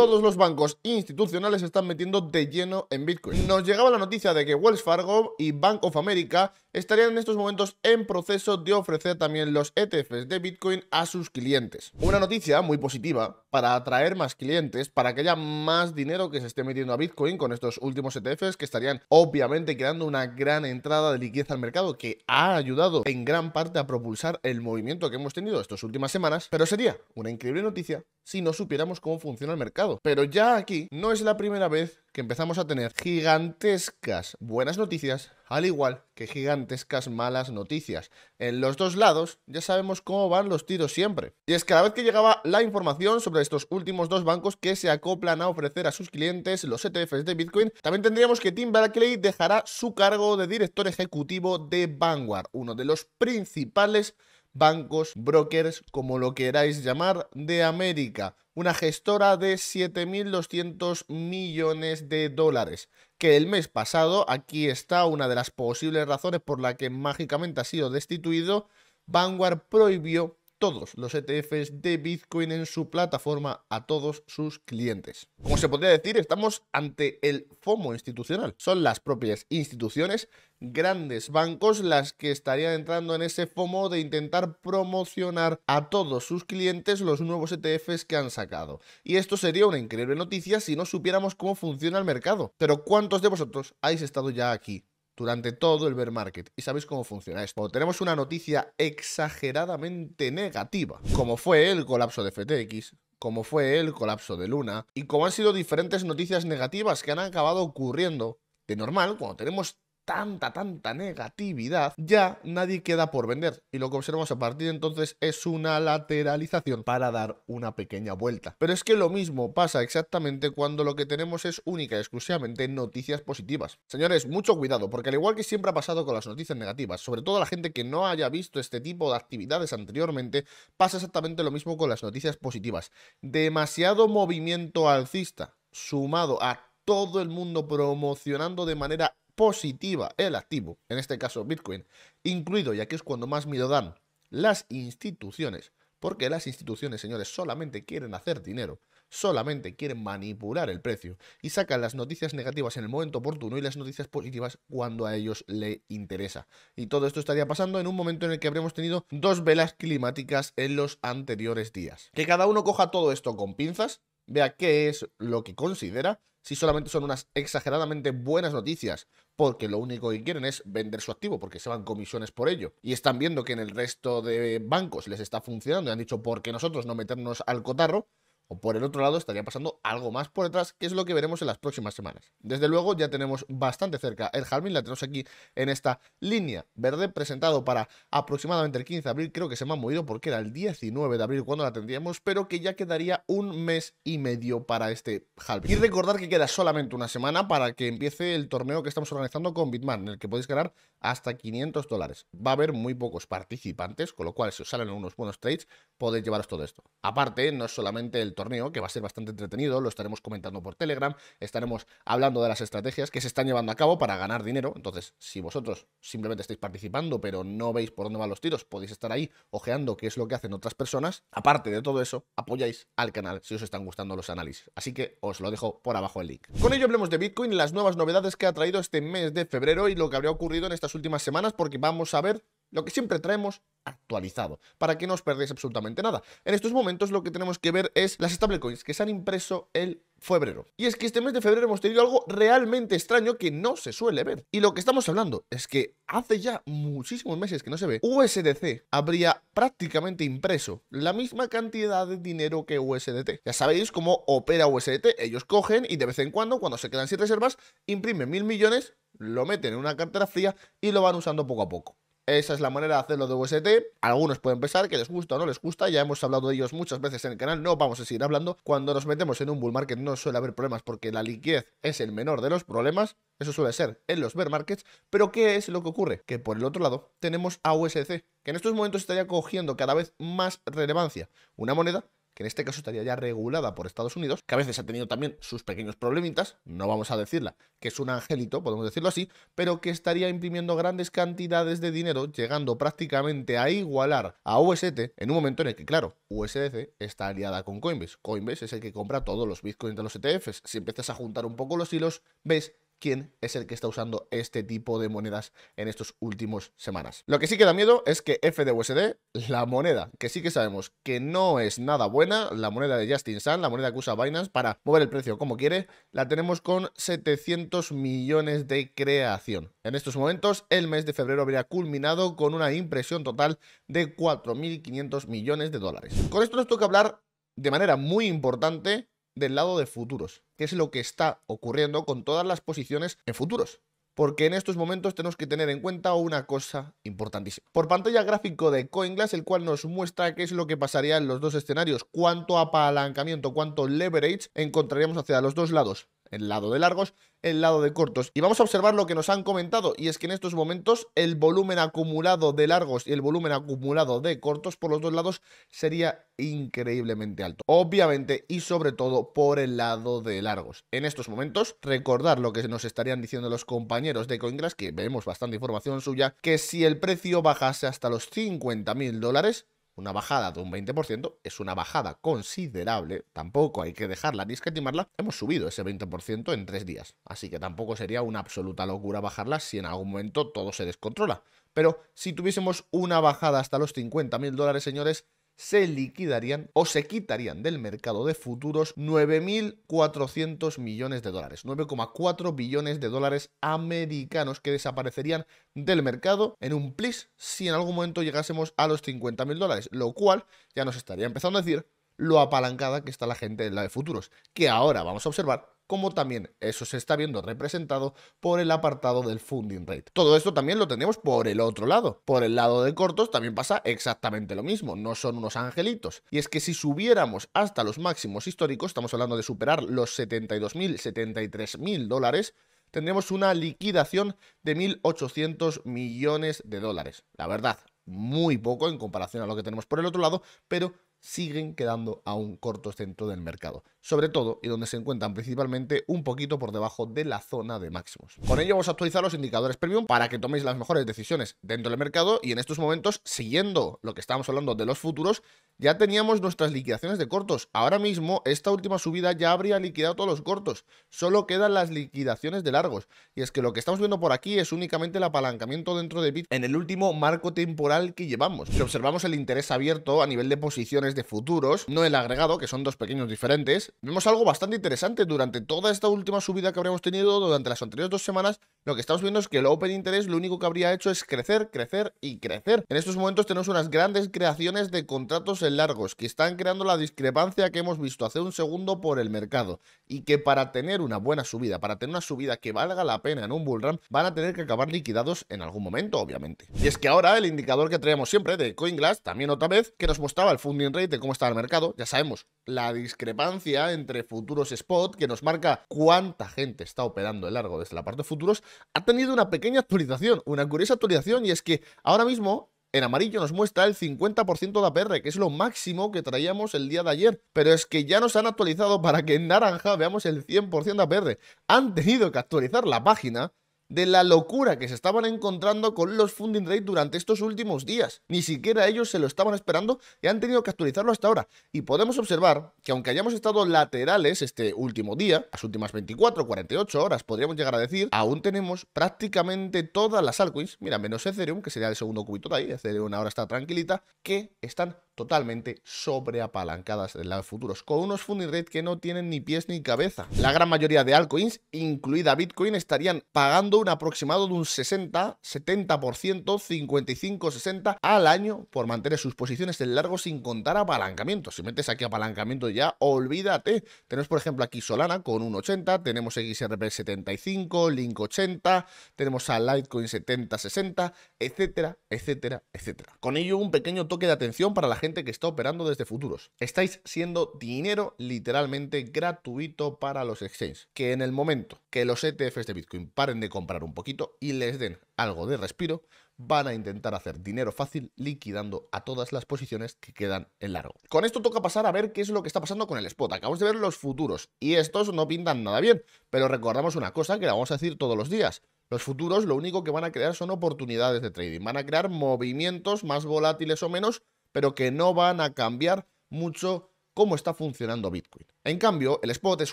todos los bancos institucionales se están metiendo de lleno en Bitcoin. Nos llegaba la noticia de que Wells Fargo y Bank of America estarían en estos momentos en proceso de ofrecer también los ETFs de Bitcoin a sus clientes. Una noticia muy positiva para atraer más clientes, para que haya más dinero que se esté metiendo a Bitcoin con estos últimos ETFs que estarían obviamente creando una gran entrada de liquidez al mercado que ha ayudado en gran parte a propulsar el movimiento que hemos tenido estas últimas semanas, pero sería una increíble noticia si no supiéramos cómo funciona el mercado. Pero ya aquí no es la primera vez que empezamos a tener gigantescas buenas noticias, al igual que gigantescas malas noticias. En los dos lados ya sabemos cómo van los tiros siempre. Y es que cada vez que llegaba la información sobre estos últimos dos bancos que se acoplan a ofrecer a sus clientes los ETFs de Bitcoin, también tendríamos que Tim Berkeley dejará su cargo de director ejecutivo de Vanguard, uno de los principales bancos, brokers, como lo queráis llamar, de América, una gestora de 7.200 millones de dólares, que el mes pasado, aquí está una de las posibles razones por la que mágicamente ha sido destituido, Vanguard prohibió todos los ETFs de Bitcoin en su plataforma a todos sus clientes. Como se podría decir, estamos ante el FOMO institucional. Son las propias instituciones, grandes bancos, las que estarían entrando en ese FOMO de intentar promocionar a todos sus clientes los nuevos ETFs que han sacado. Y esto sería una increíble noticia si no supiéramos cómo funciona el mercado. Pero ¿cuántos de vosotros habéis estado ya aquí? durante todo el bear market y sabéis cómo funciona esto. Tenemos una noticia exageradamente negativa, como fue el colapso de FTX, como fue el colapso de Luna y como han sido diferentes noticias negativas que han acabado ocurriendo. De normal, cuando tenemos tanta, tanta negatividad, ya nadie queda por vender. Y lo que observamos a partir de entonces es una lateralización para dar una pequeña vuelta. Pero es que lo mismo pasa exactamente cuando lo que tenemos es única y exclusivamente noticias positivas. Señores, mucho cuidado, porque al igual que siempre ha pasado con las noticias negativas, sobre todo la gente que no haya visto este tipo de actividades anteriormente, pasa exactamente lo mismo con las noticias positivas. Demasiado movimiento alcista sumado a todo el mundo promocionando de manera positiva el activo, en este caso Bitcoin, incluido, ya que es cuando más miedo dan las instituciones, porque las instituciones, señores, solamente quieren hacer dinero, solamente quieren manipular el precio y sacan las noticias negativas en el momento oportuno y las noticias positivas cuando a ellos le interesa. Y todo esto estaría pasando en un momento en el que habríamos tenido dos velas climáticas en los anteriores días. Que cada uno coja todo esto con pinzas, Vea qué es lo que considera, si solamente son unas exageradamente buenas noticias, porque lo único que quieren es vender su activo, porque se van comisiones por ello. Y están viendo que en el resto de bancos les está funcionando y han dicho, ¿por qué nosotros no meternos al cotarro? o por el otro lado estaría pasando algo más por detrás, que es lo que veremos en las próximas semanas. Desde luego ya tenemos bastante cerca el halving, la tenemos aquí en esta línea verde, presentado para aproximadamente el 15 de abril, creo que se me ha movido porque era el 19 de abril cuando la tendríamos, pero que ya quedaría un mes y medio para este halving. Y recordar que queda solamente una semana para que empiece el torneo que estamos organizando con Bitman, en el que podéis ganar hasta 500 dólares. Va a haber muy pocos participantes, con lo cual si os salen unos buenos trades podéis llevaros todo esto. Aparte, no es solamente el torneo, que va a ser bastante entretenido, lo estaremos comentando por Telegram, estaremos hablando de las estrategias que se están llevando a cabo para ganar dinero. Entonces, si vosotros simplemente estáis participando, pero no veis por dónde van los tiros, podéis estar ahí ojeando qué es lo que hacen otras personas. Aparte de todo eso, apoyáis al canal si os están gustando los análisis. Así que os lo dejo por abajo el link. Con ello hablemos de Bitcoin las nuevas novedades que ha traído este mes de febrero y lo que habría ocurrido en estas últimas semanas, porque vamos a ver lo que siempre traemos actualizado, para que no os perdáis absolutamente nada. En estos momentos lo que tenemos que ver es las stablecoins que se han impreso el febrero. Y es que este mes de febrero hemos tenido algo realmente extraño que no se suele ver. Y lo que estamos hablando es que hace ya muchísimos meses que no se ve, USDC habría prácticamente impreso la misma cantidad de dinero que USDT. Ya sabéis cómo opera USDT, ellos cogen y de vez en cuando, cuando se quedan sin reservas, imprimen mil millones, lo meten en una cartera fría y lo van usando poco a poco. Esa es la manera de hacerlo de UST. Algunos pueden pensar que les gusta o no les gusta. Ya hemos hablado de ellos muchas veces en el canal. No vamos a seguir hablando. Cuando nos metemos en un bull market no suele haber problemas porque la liquidez es el menor de los problemas. Eso suele ser en los bear markets. Pero ¿qué es lo que ocurre? Que por el otro lado tenemos a USC, que en estos momentos estaría cogiendo cada vez más relevancia. Una moneda que en este caso estaría ya regulada por Estados Unidos, que a veces ha tenido también sus pequeños problemitas, no vamos a decirla, que es un angelito, podemos decirlo así, pero que estaría imprimiendo grandes cantidades de dinero, llegando prácticamente a igualar a UST en un momento en el que, claro, USDC está aliada con Coinbase. Coinbase es el que compra todos los bitcoins de los ETFs. Si empiezas a juntar un poco los hilos, ves quién es el que está usando este tipo de monedas en estos últimos semanas. Lo que sí que da miedo es que FDUSD, la moneda que sí que sabemos que no es nada buena, la moneda de Justin Sun, la moneda que usa Binance para mover el precio como quiere, la tenemos con 700 millones de creación. En estos momentos, el mes de febrero habría culminado con una impresión total de 4.500 millones de dólares. Con esto nos toca hablar de manera muy importante del lado de futuros, que es lo que está ocurriendo con todas las posiciones en futuros. Porque en estos momentos tenemos que tener en cuenta una cosa importantísima. Por pantalla gráfico de CoinGlass, el cual nos muestra qué es lo que pasaría en los dos escenarios, cuánto apalancamiento, cuánto leverage encontraríamos hacia los dos lados el lado de largos, el lado de cortos. Y vamos a observar lo que nos han comentado, y es que en estos momentos el volumen acumulado de largos y el volumen acumulado de cortos por los dos lados sería increíblemente alto. Obviamente y sobre todo por el lado de largos. En estos momentos, recordar lo que nos estarían diciendo los compañeros de Coingras, que vemos bastante información suya, que si el precio bajase hasta los 50.000 dólares, una bajada de un 20% es una bajada considerable, tampoco hay que dejarla ni escatimarla. Hemos subido ese 20% en tres días, así que tampoco sería una absoluta locura bajarla si en algún momento todo se descontrola. Pero si tuviésemos una bajada hasta los 50 mil dólares, señores, se liquidarían o se quitarían del mercado de futuros 9.400 millones de dólares, 9,4 billones de dólares americanos que desaparecerían del mercado en un plis si en algún momento llegásemos a los 50.000 dólares, lo cual ya nos estaría empezando a decir lo apalancada que está la gente en la de futuros, que ahora vamos a observar como también eso se está viendo representado por el apartado del funding rate. Todo esto también lo tenemos por el otro lado. Por el lado de cortos también pasa exactamente lo mismo, no son unos angelitos. Y es que si subiéramos hasta los máximos históricos, estamos hablando de superar los 72.000, 73.000 dólares, tendremos una liquidación de 1.800 millones de dólares. La verdad, muy poco en comparación a lo que tenemos por el otro lado, pero siguen quedando aún cortos dentro del mercado sobre todo y donde se encuentran principalmente un poquito por debajo de la zona de máximos. Con ello vamos a actualizar los indicadores premium para que toméis las mejores decisiones dentro del mercado y en estos momentos, siguiendo lo que estábamos hablando de los futuros, ya teníamos nuestras liquidaciones de cortos. Ahora mismo, esta última subida ya habría liquidado todos los cortos. Solo quedan las liquidaciones de largos. Y es que lo que estamos viendo por aquí es únicamente el apalancamiento dentro de Bit. en el último marco temporal que llevamos. Si observamos el interés abierto a nivel de posiciones de futuros, no el agregado, que son dos pequeños diferentes, vemos algo bastante interesante. Durante toda esta última subida que habríamos tenido, durante las anteriores dos semanas, lo que estamos viendo es que el Open Interest lo único que habría hecho es crecer, crecer y crecer. En estos momentos tenemos unas grandes creaciones de contratos en largos que están creando la discrepancia que hemos visto hace un segundo por el mercado. Y que para tener una buena subida, para tener una subida que valga la pena en un bull van a tener que acabar liquidados en algún momento, obviamente. Y es que ahora el indicador que traemos siempre de CoinGlass, también otra vez, que nos mostraba el funding rate de cómo estaba el mercado, ya sabemos, la discrepancia entre futuros spot, que nos marca cuánta gente está operando el largo desde la parte de este futuros, ha tenido una pequeña actualización, una curiosa actualización, y es que ahora mismo en amarillo nos muestra el 50% de APR, que es lo máximo que traíamos el día de ayer. Pero es que ya nos han actualizado para que en naranja veamos el 100% de APR. Han tenido que actualizar la página de la locura que se estaban encontrando con los funding rate durante estos últimos días. Ni siquiera ellos se lo estaban esperando y han tenido que actualizarlo hasta ahora. Y podemos observar que aunque hayamos estado laterales este último día, las últimas 24, 48 horas podríamos llegar a decir, aún tenemos prácticamente todas las altcoins, mira, menos Ethereum, que sería el segundo cubito de ahí, Ethereum ahora está tranquilita, que están totalmente sobreapalancadas en los futuros, con unos funding rate que no tienen ni pies ni cabeza. La gran mayoría de altcoins, incluida Bitcoin, estarían pagando un aproximado de un 60, 70%, 55-60 al año por mantener sus posiciones en largo sin contar apalancamiento. Si metes aquí apalancamiento ya, olvídate. Tenemos, por ejemplo, aquí Solana con un 80, tenemos XRP 75, Link 80, tenemos a Litecoin 70, 60, etcétera, etcétera, etcétera. Con ello, un pequeño toque de atención para la gente que está operando desde futuros. Estáis siendo dinero literalmente gratuito para los exchanges. Que en el momento que los ETFs de Bitcoin paren de comprar un poquito y les den algo de respiro, van a intentar hacer dinero fácil liquidando a todas las posiciones que quedan en largo. Con esto toca pasar a ver qué es lo que está pasando con el spot. Acabamos de ver los futuros y estos no pintan nada bien, pero recordamos una cosa que la vamos a decir todos los días. Los futuros lo único que van a crear son oportunidades de trading, van a crear movimientos más volátiles o menos pero que no van a cambiar mucho cómo está funcionando Bitcoin. En cambio, el spot es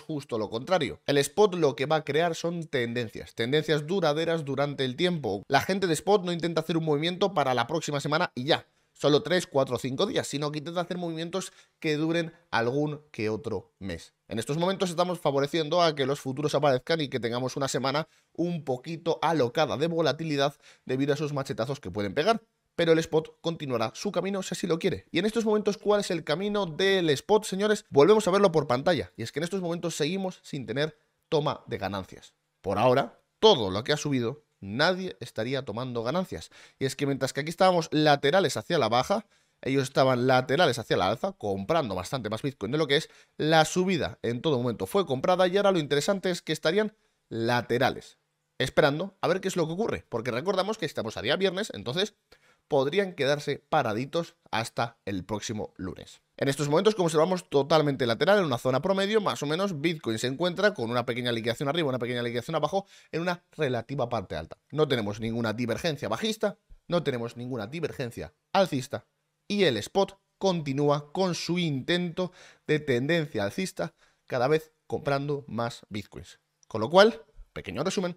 justo lo contrario. El spot lo que va a crear son tendencias, tendencias duraderas durante el tiempo. La gente de spot no intenta hacer un movimiento para la próxima semana y ya, solo 3, 4, 5 días, sino que intenta hacer movimientos que duren algún que otro mes. En estos momentos estamos favoreciendo a que los futuros aparezcan y que tengamos una semana un poquito alocada de volatilidad debido a esos machetazos que pueden pegar pero el spot continuará su camino si así lo quiere. Y en estos momentos, ¿cuál es el camino del spot, señores? Volvemos a verlo por pantalla. Y es que en estos momentos seguimos sin tener toma de ganancias. Por ahora, todo lo que ha subido, nadie estaría tomando ganancias. Y es que mientras que aquí estábamos laterales hacia la baja, ellos estaban laterales hacia la alza, comprando bastante más Bitcoin de lo que es, la subida en todo momento fue comprada y ahora lo interesante es que estarían laterales, esperando a ver qué es lo que ocurre, porque recordamos que estamos a día viernes, entonces podrían quedarse paraditos hasta el próximo lunes. En estos momentos, como observamos, totalmente lateral, en una zona promedio, más o menos, Bitcoin se encuentra con una pequeña liquidación arriba, una pequeña liquidación abajo, en una relativa parte alta. No tenemos ninguna divergencia bajista, no tenemos ninguna divergencia alcista, y el spot continúa con su intento de tendencia alcista, cada vez comprando más Bitcoins. Con lo cual, pequeño resumen,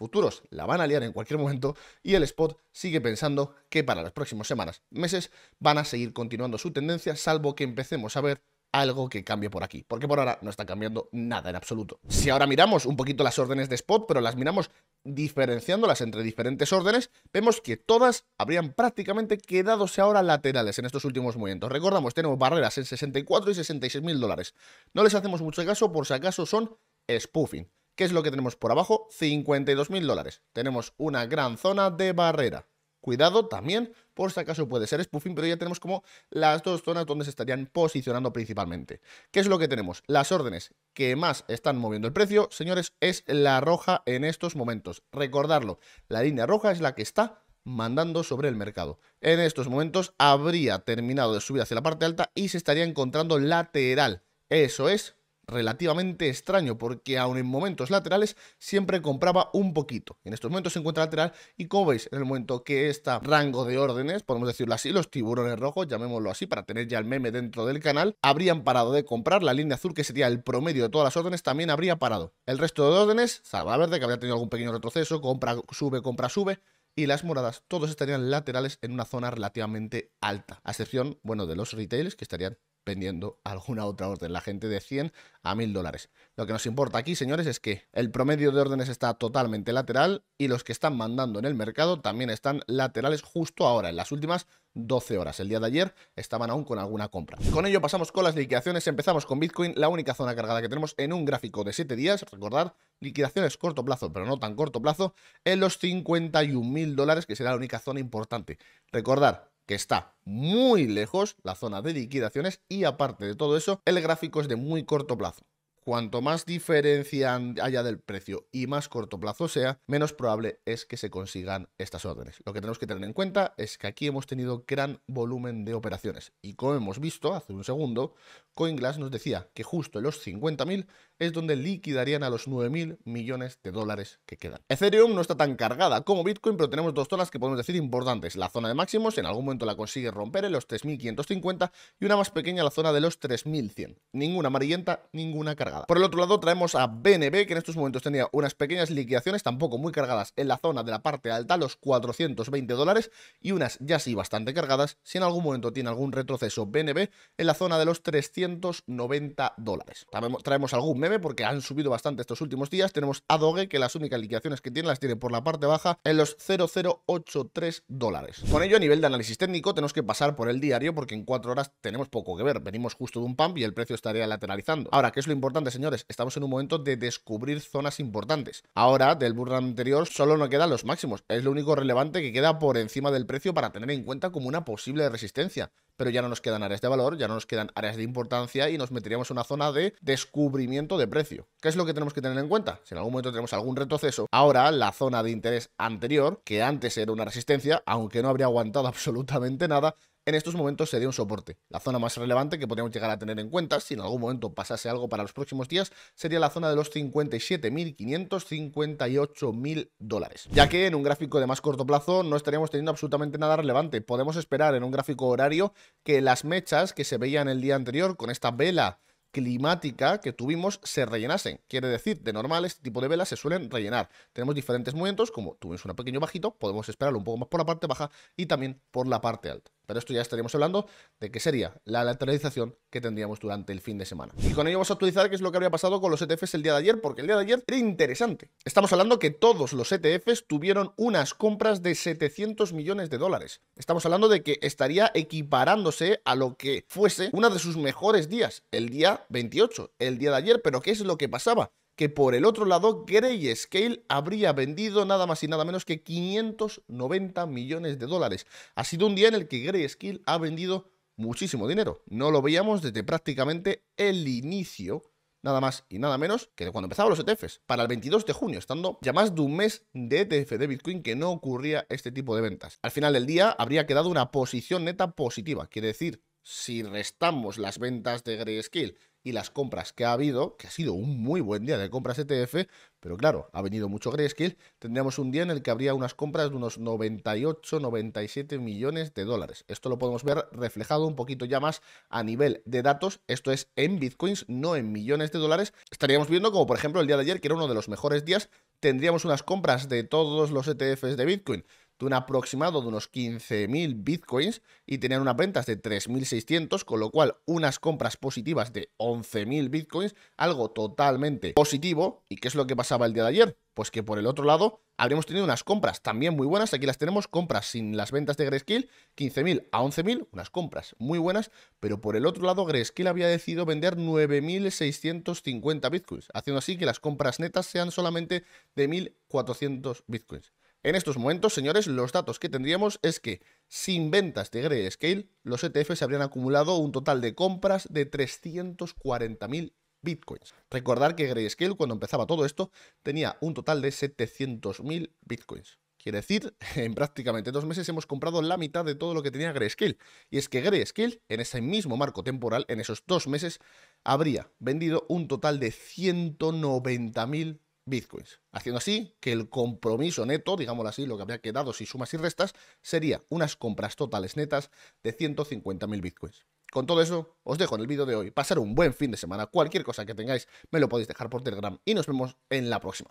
futuros la van a liar en cualquier momento y el spot sigue pensando que para las próximas semanas, meses, van a seguir continuando su tendencia, salvo que empecemos a ver algo que cambie por aquí, porque por ahora no está cambiando nada en absoluto. Si ahora miramos un poquito las órdenes de spot, pero las miramos diferenciándolas entre diferentes órdenes, vemos que todas habrían prácticamente quedadose ahora laterales en estos últimos momentos. Recordamos, tenemos barreras en 64 y 66 mil dólares. No les hacemos mucho caso por si acaso son spoofing. ¿Qué es lo que tenemos por abajo? 52.000 dólares. Tenemos una gran zona de barrera. Cuidado también, por si acaso puede ser spoofing, pero ya tenemos como las dos zonas donde se estarían posicionando principalmente. ¿Qué es lo que tenemos? Las órdenes que más están moviendo el precio, señores, es la roja en estos momentos. Recordarlo, la línea roja es la que está mandando sobre el mercado. En estos momentos habría terminado de subir hacia la parte alta y se estaría encontrando lateral. Eso es relativamente extraño, porque aun en momentos laterales siempre compraba un poquito. En estos momentos se encuentra lateral y como veis, en el momento que está rango de órdenes, podemos decirlo así, los tiburones rojos, llamémoslo así, para tener ya el meme dentro del canal, habrían parado de comprar. La línea azul, que sería el promedio de todas las órdenes, también habría parado. El resto de órdenes, salva verde, que habría tenido algún pequeño retroceso, compra, sube, compra, sube, y las moradas, todos estarían laterales en una zona relativamente alta, a excepción, bueno, de los retailers que estarían pendiendo alguna otra orden. La gente de 100 a 1000 dólares. Lo que nos importa aquí, señores, es que el promedio de órdenes está totalmente lateral y los que están mandando en el mercado también están laterales justo ahora, en las últimas 12 horas. El día de ayer estaban aún con alguna compra. Con ello pasamos con las liquidaciones. Empezamos con Bitcoin, la única zona cargada que tenemos en un gráfico de 7 días. recordar liquidaciones corto plazo, pero no tan corto plazo, en los 51.000 dólares, que será la única zona importante. Recordar, que está muy lejos, la zona de liquidaciones y aparte de todo eso, el gráfico es de muy corto plazo. Cuanto más diferencia haya del precio y más corto plazo sea, menos probable es que se consigan estas órdenes. Lo que tenemos que tener en cuenta es que aquí hemos tenido gran volumen de operaciones y como hemos visto hace un segundo, CoinGlass nos decía que justo en los 50.000 es donde liquidarían a los 9.000 millones de dólares que quedan. Ethereum no está tan cargada como Bitcoin, pero tenemos dos zonas que podemos decir importantes. La zona de máximos, en algún momento la consigue romper en los 3.550 y una más pequeña, la zona de los 3.100. Ninguna amarillenta, ninguna cargada. Por el otro lado traemos a BNB, que en estos momentos tenía unas pequeñas liquidaciones, tampoco muy cargadas en la zona de la parte alta, los 420 dólares, y unas ya sí bastante cargadas, si en algún momento tiene algún retroceso BNB, en la zona de los 390 dólares. traemos algún meme, porque han subido bastante estos últimos días, tenemos a Doge, que las únicas liquidaciones que tiene las tiene por la parte baja en los 0,083 dólares. Con ello, a nivel de análisis técnico, tenemos que pasar por el diario, porque en 4 horas tenemos poco que ver, venimos justo de un pump y el precio estaría lateralizando. Ahora, ¿qué es lo importante? señores. Estamos en un momento de descubrir zonas importantes. Ahora, del burro anterior, solo nos quedan los máximos. Es lo único relevante que queda por encima del precio para tener en cuenta como una posible resistencia. Pero ya no nos quedan áreas de valor, ya no nos quedan áreas de importancia y nos meteríamos en una zona de descubrimiento de precio. ¿Qué es lo que tenemos que tener en cuenta? Si en algún momento tenemos algún retroceso, ahora la zona de interés anterior, que antes era una resistencia, aunque no habría aguantado absolutamente nada, en estos momentos sería un soporte. La zona más relevante que podríamos llegar a tener en cuenta si en algún momento pasase algo para los próximos días sería la zona de los 57.558.000 dólares. Ya que en un gráfico de más corto plazo no estaríamos teniendo absolutamente nada relevante. Podemos esperar en un gráfico horario que las mechas que se veían el día anterior con esta vela climática que tuvimos se rellenasen. Quiere decir, de normal este tipo de velas se suelen rellenar. Tenemos diferentes momentos, como tuvimos un pequeño bajito, podemos esperarlo un poco más por la parte baja y también por la parte alta. Pero esto ya estaríamos hablando de qué sería la lateralización que tendríamos durante el fin de semana. Y con ello vamos a actualizar qué es lo que habría pasado con los ETFs el día de ayer, porque el día de ayer era interesante. Estamos hablando que todos los ETFs tuvieron unas compras de 700 millones de dólares. Estamos hablando de que estaría equiparándose a lo que fuese uno de sus mejores días, el día 28, el día de ayer. Pero ¿qué es lo que pasaba? que por el otro lado Grayscale habría vendido nada más y nada menos que 590 millones de dólares. Ha sido un día en el que Grayscale ha vendido muchísimo dinero. No lo veíamos desde prácticamente el inicio nada más y nada menos que cuando empezaban los ETFs, para el 22 de junio, estando ya más de un mes de ETF de Bitcoin que no ocurría este tipo de ventas. Al final del día habría quedado una posición neta positiva, quiere decir, si restamos las ventas de Grayscale y las compras que ha habido, que ha sido un muy buen día de compras ETF, pero claro, ha venido mucho Grayscale, tendríamos un día en el que habría unas compras de unos 98, 97 millones de dólares. Esto lo podemos ver reflejado un poquito ya más a nivel de datos, esto es en bitcoins, no en millones de dólares. Estaríamos viendo como por ejemplo el día de ayer, que era uno de los mejores días, tendríamos unas compras de todos los ETFs de Bitcoin de un aproximado de unos 15.000 bitcoins y tenían unas ventas de 3.600, con lo cual unas compras positivas de 11.000 bitcoins, algo totalmente positivo. ¿Y qué es lo que pasaba el día de ayer? Pues que por el otro lado habríamos tenido unas compras también muy buenas, aquí las tenemos, compras sin las ventas de Greskill, 15.000 a 11.000, unas compras muy buenas, pero por el otro lado Greskill había decidido vender 9.650 bitcoins, haciendo así que las compras netas sean solamente de 1.400 bitcoins. En estos momentos, señores, los datos que tendríamos es que sin ventas de Grayscale, los ETFs habrían acumulado un total de compras de 340.000 bitcoins. Recordar que Grayscale, cuando empezaba todo esto, tenía un total de 700.000 bitcoins. Quiere decir, en prácticamente dos meses hemos comprado la mitad de todo lo que tenía Grayscale. Y es que Grayscale, en ese mismo marco temporal, en esos dos meses, habría vendido un total de 190.000 bitcoins, haciendo así que el compromiso neto, digámoslo así, lo que habría quedado si sumas y restas, sería unas compras totales netas de 150.000 bitcoins. Con todo eso, os dejo en el vídeo de hoy. Pasar un buen fin de semana. Cualquier cosa que tengáis, me lo podéis dejar por Telegram y nos vemos en la próxima.